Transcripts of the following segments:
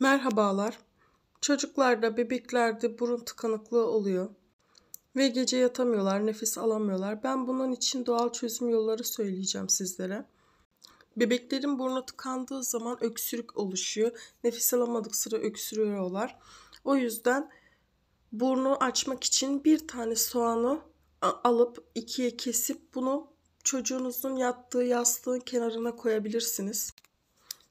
Merhabalar. Çocuklarda, bebeklerde burun tıkanıklığı oluyor ve gece yatamıyorlar, nefes alamıyorlar. Ben bunun için doğal çözüm yolları söyleyeceğim sizlere. Bebeklerin burnu tıkandığı zaman öksürük oluşuyor. Nefes alamadık sıra öksürüyorlar. O yüzden burnu açmak için bir tane soğanı alıp ikiye kesip bunu çocuğunuzun yattığı yastığın kenarına koyabilirsiniz.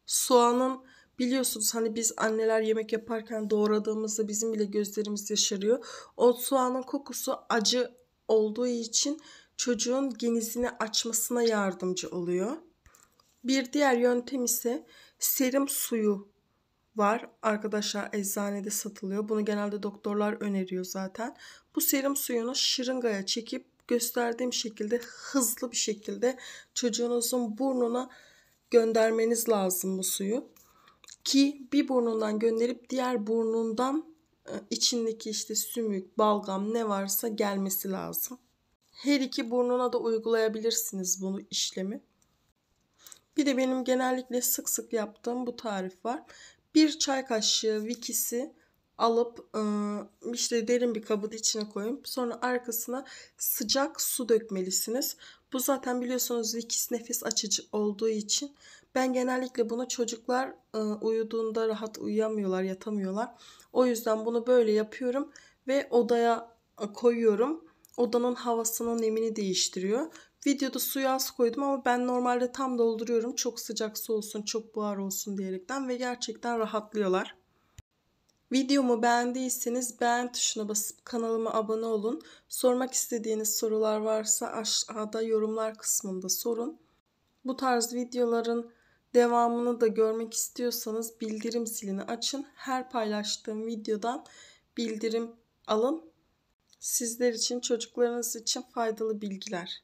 Soğanın Biliyorsunuz hani biz anneler yemek yaparken doğradığımızda bizim bile gözlerimiz yaşarıyor. O soğanın kokusu acı olduğu için çocuğun genizini açmasına yardımcı oluyor. Bir diğer yöntem ise serum suyu var. Arkadaşlar eczanede satılıyor. Bunu genelde doktorlar öneriyor zaten. Bu serum suyunu şırıngaya çekip gösterdiğim şekilde hızlı bir şekilde çocuğunuzun burnuna göndermeniz lazım bu suyu ki bir burnundan gönderip diğer burnundan e, içindeki işte sümük, balgam ne varsa gelmesi lazım. Her iki burnuna da uygulayabilirsiniz bunu işlemi. Bir de benim genellikle sık sık yaptığım bu tarif var. Bir çay kaşığı vikisi alıp işte derin bir kabın içine koyup sonra arkasına sıcak su dökmelisiniz. Bu zaten biliyorsunuz vikis nefes açıcı olduğu için ben genellikle bunu çocuklar uyuduğunda rahat uyuyamıyorlar, yatamıyorlar. O yüzden bunu böyle yapıyorum ve odaya koyuyorum. Odanın havasının nemini değiştiriyor. Videoda suyu az koydum ama ben normalde tam dolduruyorum. Çok sıcak su olsun, çok buhar olsun diyerekten ve gerçekten rahatlıyorlar. Videomu beğendiyseniz beğen tuşuna basıp kanalıma abone olun. Sormak istediğiniz sorular varsa aşağıda yorumlar kısmında sorun. Bu tarz videoların devamını da görmek istiyorsanız bildirim zilini açın. Her paylaştığım videodan bildirim alın. Sizler için, çocuklarınız için faydalı bilgiler.